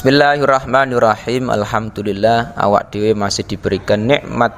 Bismillahirrahmanirrahim. Alhamdulillah awak dhewe masih diberikan nikmat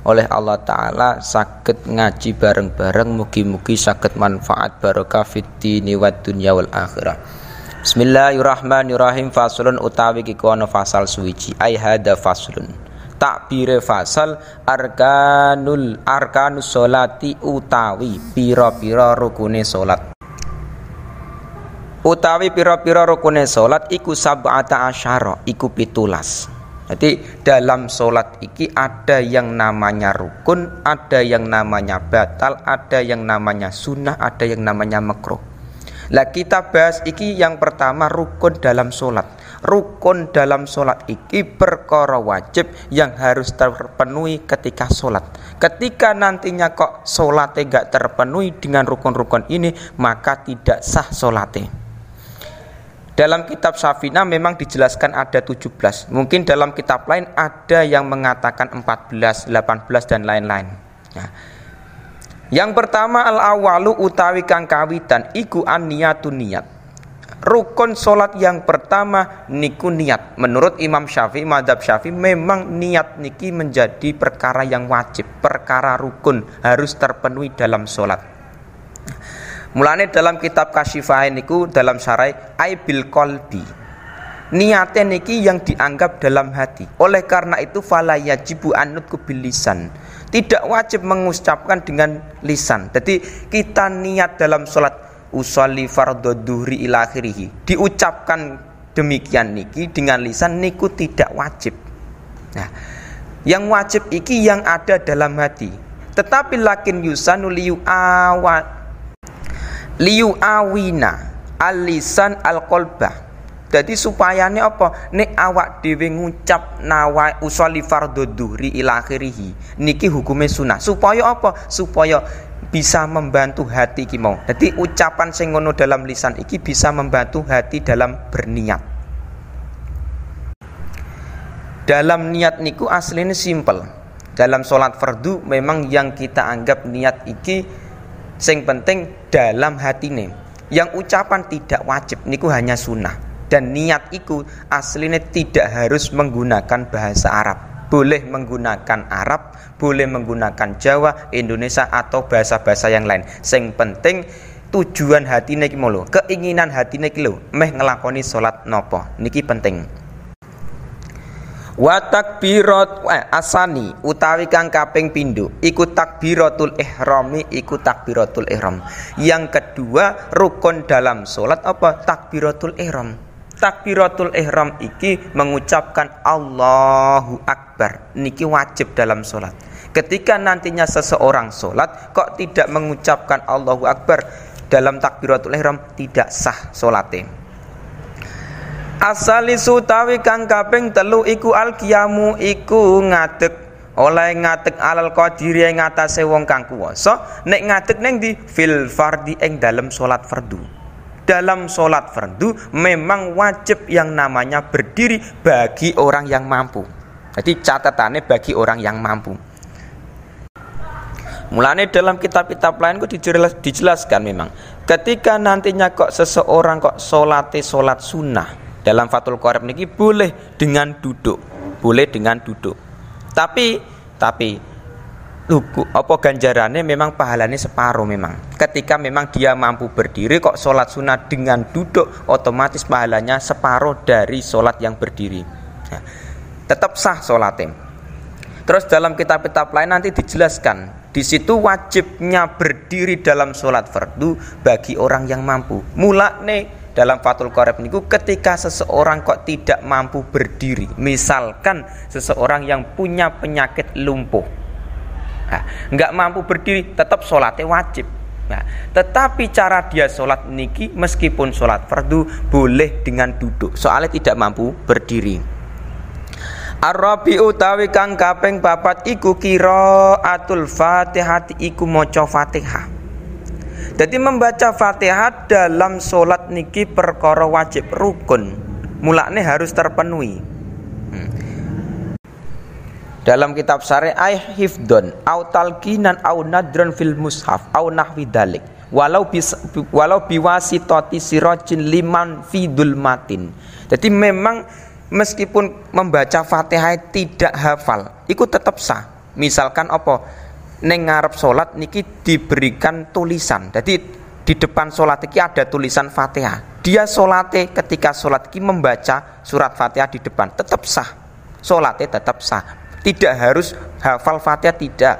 oleh Allah taala sakit ngaji bareng-bareng mugi-mugi sakit manfaat barokah fitni wad dunya wal akhirah. Bismillahirrahmanirrahim. Faslun utawi iki kono fasal suwiji. Ai hada faslun. Takbire fasal arkanul arkanus solati utawi pira-pira rukune salat utawi pira-pira rukunnya sholat iku sab'ata asyara iku pitulas jadi dalam sholat iki ada yang namanya rukun, ada yang namanya batal, ada yang namanya sunnah, ada yang namanya makruh. Lah kita bahas iki yang pertama rukun dalam sholat. Rukun dalam sholat iki perkara wajib yang harus terpenuhi ketika sholat. Ketika nantinya kok sholatnya gak terpenuhi dengan rukun-rukun ini, maka tidak sah sholatnya. Dalam kitab Safina memang dijelaskan ada 17. Mungkin dalam kitab lain ada yang mengatakan 14, 18 dan lain-lain. Nah, yang pertama al-awalu utawi kang kawitan iku an niyat rukun sholat yang pertama niku niat menurut Imam Syafi'i madhab Syafi'i memang niat niki menjadi perkara yang wajib perkara rukun harus terpenuhi dalam sholat Mulane dalam kitab Kasyifain niku dalam syarai aibil kolbi. Niatnya niki yang dianggap dalam hati. Oleh karena itu falaya jibu anut kubilisan. Tidak wajib mengucapkan dengan lisan. Jadi kita niat dalam sholat usali fardhu duri Diucapkan demikian niki dengan lisan niku tidak wajib. Nah, yang wajib iki yang ada dalam hati. Tetapi lakin yusanul awat liu awina alisan al kolbah jadi ini apa ini awak dewi ngucap nawa usali fardu duhri ila niki hukumnya sunnah supaya apa supaya bisa membantu hati iki mau jadi ucapan sing ngono dalam lisan iki bisa membantu hati dalam berniat dalam niat niku aslinya simple dalam sholat fardu memang yang kita anggap niat iki sing penting dalam hatine yang ucapan tidak wajib niku hanya sunnah dan niat iku aslinya tidak harus menggunakan bahasa Arab boleh menggunakan Arab boleh menggunakan Jawa Indonesia atau bahasa-bahasa yang lain sing penting tujuan hati niki mulu keinginan hati niki lho meh ngelakoni sholat nopo niki penting Watak birot eh, asani utawi kang kaping pindho iku takbiratul ihrami iku takbiratul ihram yang kedua rukun dalam salat apa takbiratul ihram takbiratul ihram iki mengucapkan Allahu akbar niki wajib dalam salat ketika nantinya seseorang salat kok tidak mengucapkan Allahu akbar dalam takbiratul ihram tidak sah salatnya Asalisu tawi kang kaping telu iku alkiamu iku ngatek oleh ngatek alal qadiri yang atase sewong kang kuwasa nek ngatek ning di fil fardi ing dalam solat fardu dalam solat fardu memang wajib yang namanya berdiri bagi orang yang mampu jadi catatannya bagi orang yang mampu Mulane dalam kitab-kitab lain kok dijelas, dijelaskan memang ketika nantinya kok seseorang kok solate solat sunnah dalam Fatul korep niki boleh dengan duduk, boleh dengan duduk. Tapi tapi Luku, apa ganjarannya memang pahalanya separuh memang ketika memang dia mampu berdiri kok sholat sunnah dengan duduk otomatis pahalanya separuh dari sholat yang berdiri nah, tetap sah sholatnya terus dalam kitab-kitab lain nanti dijelaskan di situ wajibnya berdiri dalam sholat fardu bagi orang yang mampu mulakne dalam Fatul Qorib niku ketika seseorang kok tidak mampu berdiri misalkan seseorang yang punya penyakit lumpuh nah, nggak mampu berdiri tetap sholatnya wajib nah, tetapi cara dia sholat niki meskipun sholat fardu boleh dengan duduk soalnya tidak mampu berdiri Arabi utawi kang kaping papat iku kiro atul fatihati iku maca Fatihah. Jadi membaca Fatihah dalam solat niki perkara wajib rukun. Mulaknya harus terpenuhi. Hmm. Dalam kitab syariah hifdon au talqinan au nadron fil mushaf au nahwi dalik. Walau bis, walau toti sirajin liman fidul matin. Jadi memang meskipun membaca Fatihah tidak hafal, ikut tetap sah. Misalkan apa? neng ngarep sholat niki diberikan tulisan jadi di depan sholat iki ada tulisan fatihah dia sholate ketika sholat iki membaca surat fatihah di depan tetap sah sholatnya tetap sah tidak harus hafal fatihah tidak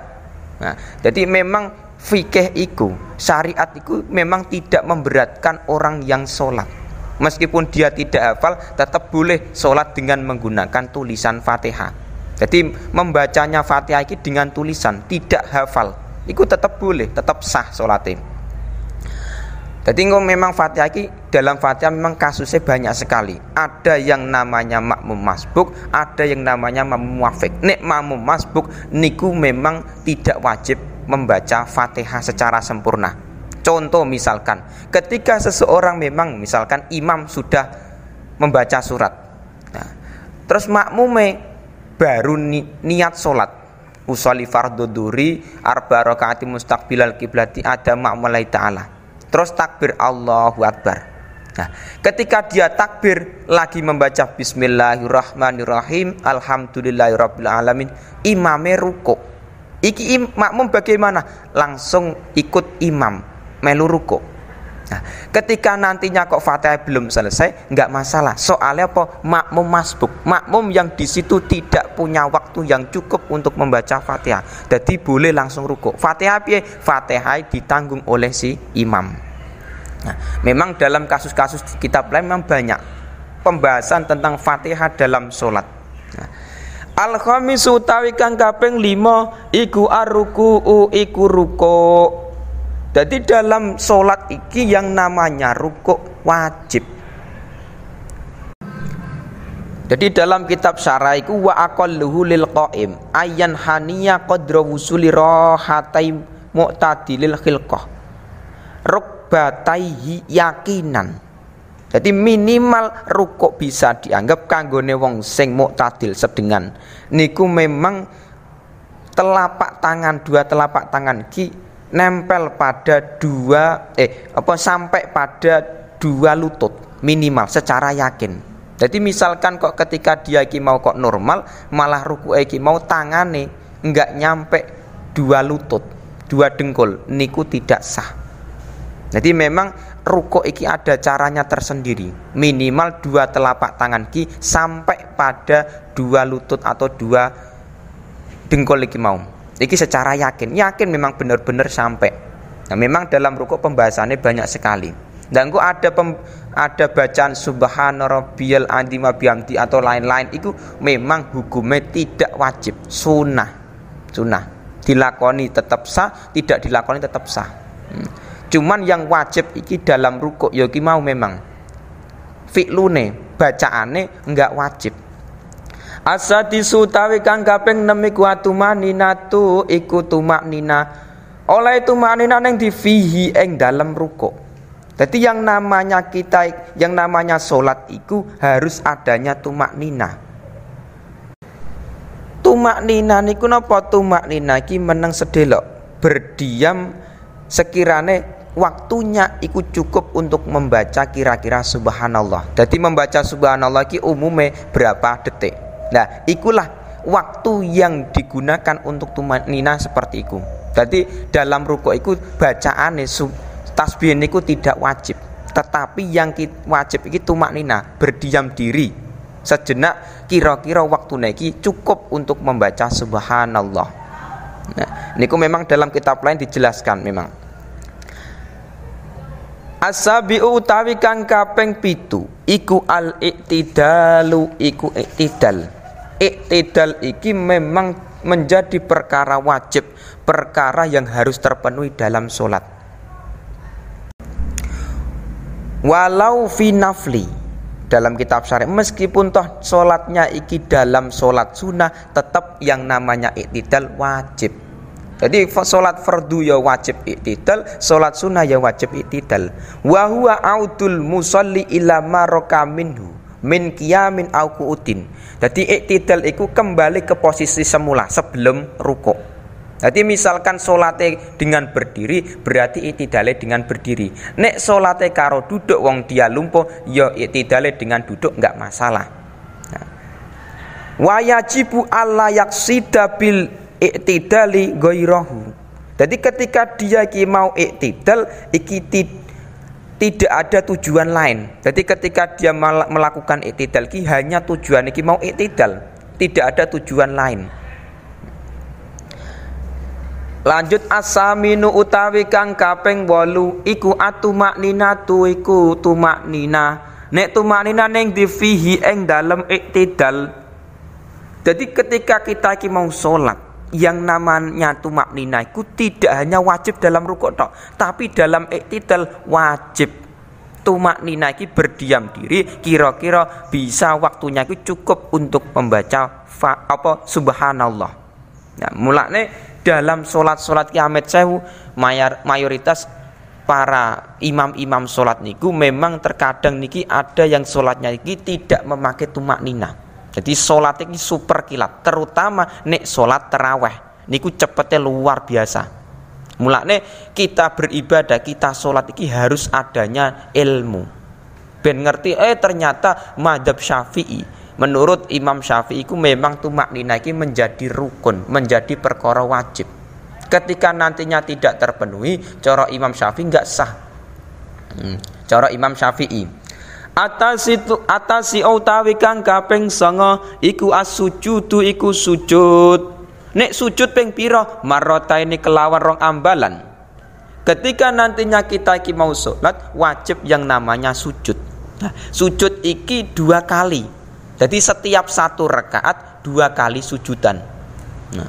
nah, jadi memang fikih iku syariat iku memang tidak memberatkan orang yang sholat meskipun dia tidak hafal tetap boleh sholat dengan menggunakan tulisan fatihah jadi membacanya Fatihah ini dengan tulisan, tidak hafal. Itu tetap boleh, tetap sah sholatnya. Jadi kalau memang Fatihah ini dalam Fatihah memang kasusnya banyak sekali. Ada yang namanya makmum masbuk, ada yang namanya makmum wafik. Nek makmum masbuk niku memang tidak wajib membaca Fatihah secara sempurna. Contoh misalkan, ketika seseorang memang misalkan imam sudah membaca surat. Nah, terus makmume baru ni, niat sholat usali fardhu duri arba rakaati mustaqbilal kiblati ada ma'malai ta'ala terus takbir Allahu Akbar Nah, ketika dia takbir lagi membaca Bismillahirrahmanirrahim, Alhamdulillahirabbil imamnya ruko. Iki im, makmum bagaimana? Langsung ikut imam melu ruko. Nah, ketika nantinya kok fatihah belum selesai, nggak masalah. Soalnya apa? Makmum masbuk, makmum yang di situ tidak punya waktu yang cukup untuk membaca fatihah. Jadi boleh langsung rukuk. Fatihah piye? Fatihah ditanggung oleh si imam. Nah, memang dalam kasus-kasus di kitab lain memang banyak pembahasan tentang fatihah dalam sholat. Nah, Al khamisu utawi kang kaping 5 iku arruku iku rukuk jadi dalam sholat iki yang namanya rukuk wajib jadi dalam kitab syaraiku wa akalluhu lil qaim ayan haniya qadra wusuli rahatai muqtadilil khilqah rukbataihi yakinan jadi minimal rukuk bisa dianggap kanggone wong sing mu'tadil sedengan niku memang telapak tangan dua telapak tangan ki nempel pada dua eh apa sampai pada dua lutut minimal secara yakin. Jadi misalkan kok ketika dia iki mau kok normal malah ruku iki mau tangane enggak nyampe dua lutut, dua dengkul niku tidak sah. Jadi memang ruku iki ada caranya tersendiri minimal dua telapak tangan ki sampai pada dua lutut atau dua dengkul iki mau jadi secara yakin, yakin memang benar-benar sampai. Nah, memang dalam rukuk pembahasannya banyak sekali. Dan gua ada pem, ada bacaan subhana rabbiyal atau lain-lain itu memang hukumnya tidak wajib, sunnah. Sunnah. Dilakoni tetap sah, tidak dilakoni tetap sah. Hmm. Cuman yang wajib iki dalam rukuk Yogi ya mau memang fitlune bacaane enggak wajib. Asadisu tawe kang kaping nem iku tu iku tumaknina. Oleh tumaknina ning divihi eng dalam ruko. Jadi yang namanya kita, yang namanya sholat iku harus adanya tumak nina. Tumak nina niku napa tumak nina ki meneng sedelok berdiam sekirane waktunya iku cukup untuk membaca kira-kira subhanallah. Jadi membaca subhanallah ki umume berapa detik? Nah, ikulah waktu yang digunakan untuk nina seperti itu. Jadi dalam ruko itu bacaan tasbih niku tidak wajib, tetapi yang wajib itu nina berdiam diri sejenak kira-kira waktu naiki cukup untuk membaca subhanallah. Nah, niku memang dalam kitab lain dijelaskan memang. Asabi utawi kang kaping pitu iku al iktidalu iku iktidal iktidal iki memang menjadi perkara wajib perkara yang harus terpenuhi dalam sholat walau finafli dalam kitab syari meskipun toh sholatnya iki dalam sholat sunnah tetap yang namanya iktidal wajib jadi sholat fardu ya wajib iktidal, sholat sunnah ya wajib iktidal. Wahua audul musalli ila maraka minhu min qiyamin au qu'udin. Jadi iktidal itu kembali ke posisi semula sebelum rukuk. Jadi misalkan solatnya dengan berdiri berarti iktidale dengan berdiri. Nek solatnya karo duduk wong dia lumpuh ya iktidale dengan duduk nggak masalah. Nah. Wajibu Allah yaksida bil iktidali goirohu. Jadi ketika dia ki mau iktidal, iki tidak ada tujuan lain. Jadi ketika dia melakukan iktidal ki hanya tujuan iki mau iktidal, tidak ada tujuan lain. Lanjut asaminu utawi kang kaping 8 iku tu iku tumaknina. Nek tumaknina ning divihi eng dalam iktidal. Jadi ketika kita iki mau sholat yang namanya tumak nina itu tidak hanya wajib dalam rukuk tok, tapi dalam iktidal wajib tumak nina itu berdiam diri kira-kira bisa waktunya itu cukup untuk membaca fa, apa subhanallah. Nah, mulanya dalam solat-solat kiamat sewu mayar, mayoritas para imam-imam solat niku memang terkadang niki ada yang solatnya niki tidak memakai tumak nina jadi solat ini super kilat, terutama nek solat teraweh. Niku cepetnya luar biasa. Mulane kita beribadah, kita solat ini harus adanya ilmu. Ben ngerti, eh ternyata madhab syafi'i. Menurut Imam Syafi'i itu memang tumak nina ini menjadi rukun, menjadi perkara wajib. Ketika nantinya tidak terpenuhi, cara Imam Syafi'i nggak sah. Hmm, cara Imam Syafi'i atasitu atasi utawi kang kaping sanga iku asujudu iku sujud nek sujud ping pira marota ini kelawan rong ambalan ketika nantinya kita iki mau salat wajib yang namanya sujud nah, sujud iki dua kali jadi setiap satu rakaat dua kali sujudan nah,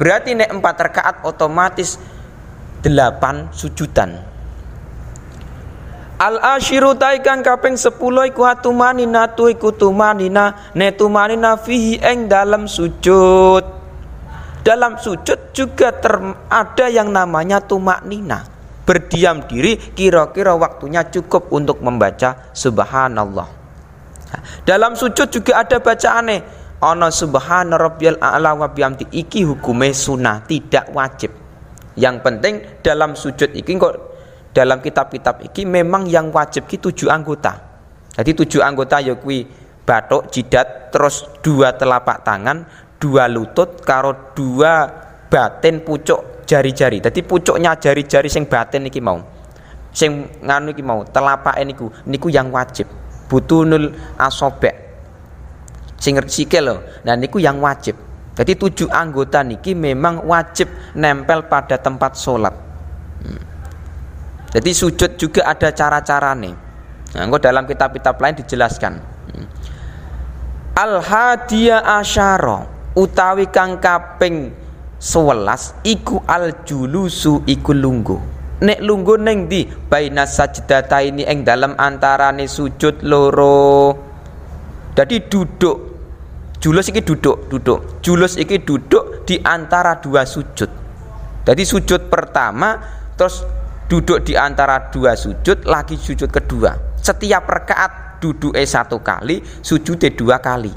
berarti nek empat rakaat otomatis delapan sujudan Al ashiru taikan kaping sepuluh iku atumanina tu iku tumanina netumanina fihi eng dalam sujud. Dalam sujud juga ter, ada yang namanya tumanina. Berdiam diri kira-kira waktunya cukup untuk membaca subhanallah. Dalam sujud juga ada bacaane. Ana subhana rabbiyal a'la wa bihamdi iki hukume sunnah, tidak wajib. Yang penting dalam sujud iki kok dalam kitab-kitab iki memang yang wajib ki tujuh anggota. Jadi tujuh anggota ya kuwi batok, jidat, terus dua telapak tangan, dua lutut karo dua batin pucuk jari-jari. Jadi pucuknya jari-jari sing batin iki mau. Sing nganu iki mau, telapake niku niku yang wajib. Butunul asobek. Sing sikil lho. Nah niku yang wajib. Jadi tujuh anggota niki memang wajib nempel pada tempat sholat jadi sujud juga ada cara-cara nih. Nah, dalam kitab-kitab lain dijelaskan. Al hadiya asyara utawi kang kaping 11 iku al julusu iku lunggu. Nek lunggu neng di baina sajdata ini eng dalam antarane sujud loro. Jadi duduk. Julus iki duduk, duduk. Julus iki duduk di antara dua sujud. Jadi sujud pertama terus duduk di antara dua sujud lagi sujud kedua setiap rekaat duduknya satu kali sujudnya dua kali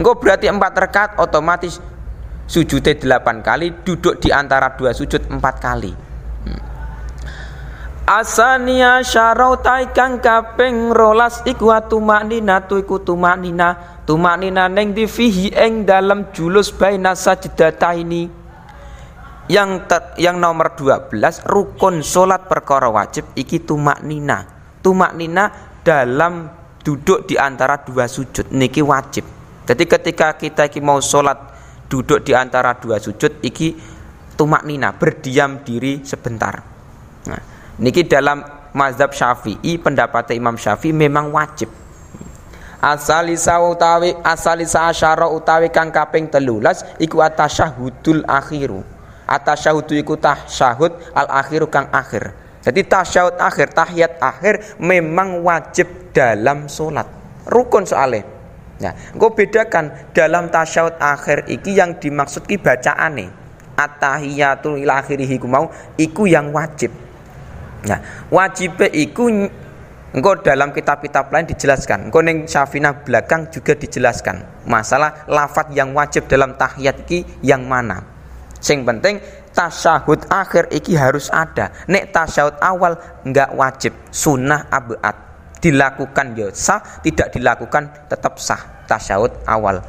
engkau berarti empat rekaat otomatis sujudnya delapan kali duduk di antara dua sujud empat kali Asania syarautai kang kaping rolas iku tumanina tu iku tumanina tumanina neng divihi eng dalam julus bayna sajdataini ini yang ter, yang nomor 12 rukun salat perkara wajib iki tumak nina tumak nina dalam duduk di antara dua sujud niki wajib jadi ketika kita iki mau salat duduk di antara dua sujud iki tumak nina berdiam diri sebentar nah, niki dalam mazhab syafi'i pendapat imam syafi'i memang wajib asalisa utawi asalisa asyara utawi kang kaping telulas iku atasyahudul akhiru Atas Atasyahud iku tasyahud al akhir kang akhir. Jadi tasyahud akhir, tahiyat akhir memang wajib dalam sholat. Rukun soalnya. ya engko bedakan dalam tasyahud akhir iki yang dimaksud ki nih Atahiyatul ila akhirih iku mau iku yang wajib. Nah, ya, wajib iku Engkau dalam kitab-kitab lain dijelaskan. Engkau neng syafina belakang juga dijelaskan masalah lafat yang wajib dalam tahiyat ki yang mana. Sing penting tasyahud akhir iki harus ada. Nek tasyahud awal nggak wajib, sunnah abad. Dilakukan ya sah, tidak dilakukan tetap sah tasyahud awal.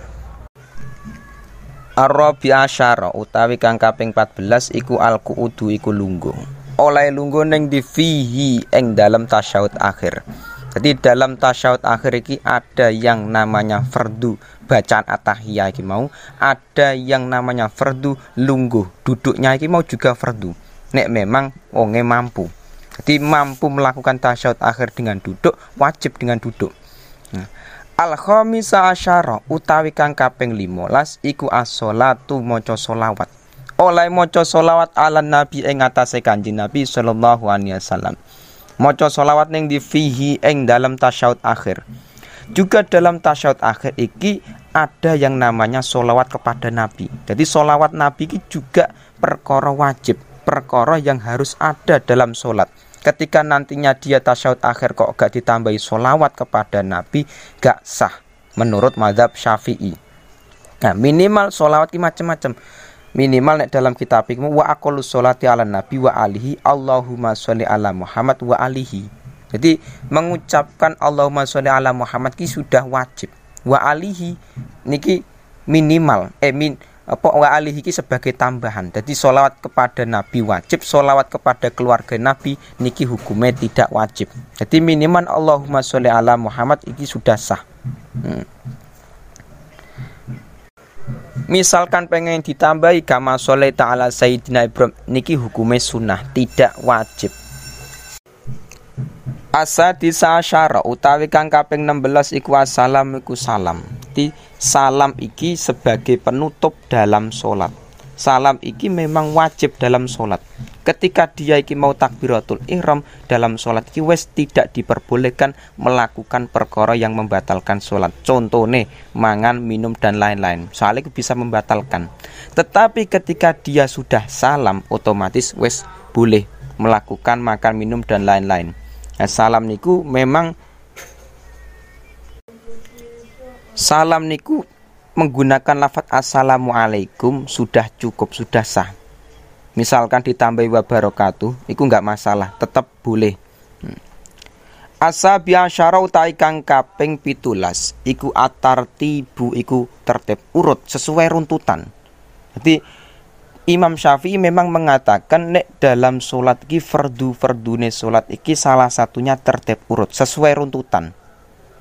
Arabi asyara utawi kang kaping 14 iku alqudu iku lungguh. Oleh lungguh ning di fihi ing dalam tasyahud akhir jadi dalam tasyahud akhir ini ada yang namanya fardu bacaan atahiyah iki mau ada yang namanya fardu lungguh duduknya iki mau juga fardu nek memang wonge mampu jadi mampu melakukan tasyahud akhir dengan duduk wajib dengan duduk nah, al khamisa asyara utawi kang kaping 15 iku as-shalatu maca solawat oleh mojo solawat ala nabi ing atase kanjeng nabi sallallahu alaihi wasallam maca solawat ning di fihi ing dalam tasyahud akhir juga dalam tasyahud akhir iki ada yang namanya solawat kepada nabi jadi solawat nabi iki juga perkara wajib perkara yang harus ada dalam solat ketika nantinya dia tasyahud akhir kok gak ditambahi solawat kepada Nabi gak sah menurut madhab syafi'i nah minimal solawat macam-macam minimal nek dalam kitab ikmu wa aqallus sholati ala nabi wa alihi Allahumma sholli ala Muhammad wa alihi jadi mengucapkan Allahumma sholli ala Muhammad ki sudah wajib wa alihi niki minimal eh min apa wa alihi ki sebagai tambahan jadi solawat kepada nabi wajib solawat kepada keluarga nabi niki hukumnya tidak wajib jadi minimal Allahumma sholli ala Muhammad iki sudah sah hmm misalkan pengen ditambahi kama soleh ta'ala sayyidina Ibrahim niki hukumnya sunnah tidak wajib Asa disa syara utawi kang kaping 16 iku salam iku salam. Ti salam iki sebagai penutup dalam sholat salam iki memang wajib dalam sholat ketika dia iki mau takbiratul ihram dalam sholat iki wes tidak diperbolehkan melakukan perkara yang membatalkan sholat contohnya mangan minum dan lain-lain soalnya bisa membatalkan tetapi ketika dia sudah salam otomatis wes boleh melakukan makan minum dan lain-lain nah, salam niku memang salam niku menggunakan lafat assalamualaikum sudah cukup sudah sah misalkan ditambah wa barokatuh itu nggak masalah tetap boleh hmm. Asabi asyara utai kang kaping pitulas Iku atar tibu iku tertib urut sesuai runtutan Jadi Imam Syafi'i memang mengatakan Nek dalam sholat ki fardu fardune sholat iki salah satunya tertib urut sesuai runtutan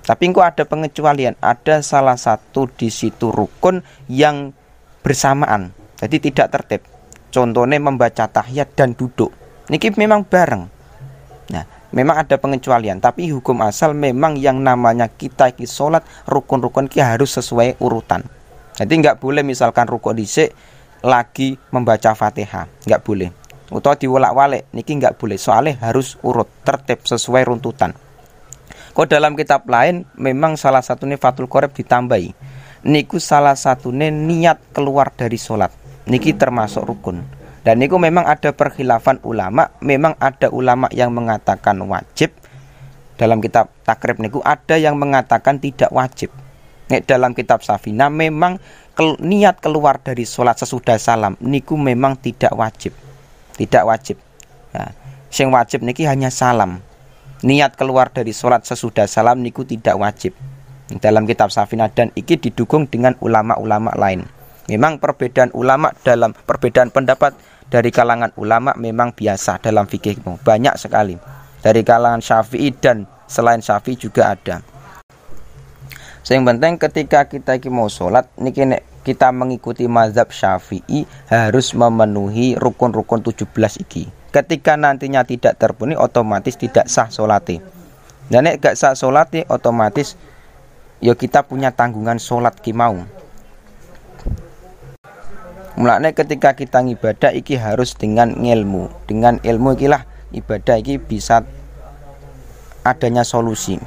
tapi engkau ada pengecualian, ada salah satu di situ rukun yang bersamaan. Jadi tidak tertib. Contohnya membaca tahiyat dan duduk. Niki memang bareng. Nah, memang ada pengecualian, tapi hukum asal memang yang namanya kita iki salat rukun-rukun ki harus sesuai urutan. Jadi nggak boleh misalkan rukuk dhisik lagi membaca Fatihah, nggak boleh. Utau diwolak-walik niki nggak boleh, soalnya harus urut, tertib sesuai runtutan. Kok dalam kitab lain memang salah satunya Fatul korep ditambahi. Niku salah satunya niat keluar dari sholat. Niki termasuk rukun. Dan niku memang ada perkhilafan ulama, memang ada ulama yang mengatakan wajib. Dalam kitab takrib niku ada yang mengatakan tidak wajib. Nek dalam kitab Safina memang kel, niat keluar dari sholat sesudah salam niku memang tidak wajib. Tidak wajib. Nah, sing wajib niki hanya salam niat keluar dari sholat sesudah salam niku tidak wajib dalam kitab Safina dan iki didukung dengan ulama-ulama lain memang perbedaan ulama dalam perbedaan pendapat dari kalangan ulama memang biasa dalam fikih banyak sekali dari kalangan syafi'i dan selain syafi'i juga ada yang penting ketika kita mau sholat niki kita mengikuti mazhab syafi'i harus memenuhi rukun-rukun 17 iki ketika nantinya tidak terpenuhi otomatis tidak sah solatnya dan nek gak sah solatnya otomatis ya kita punya tanggungan solat kimau mulanya ketika kita ngibadah iki harus dengan ilmu dengan ilmu ikilah ibadah iki bisa adanya solusi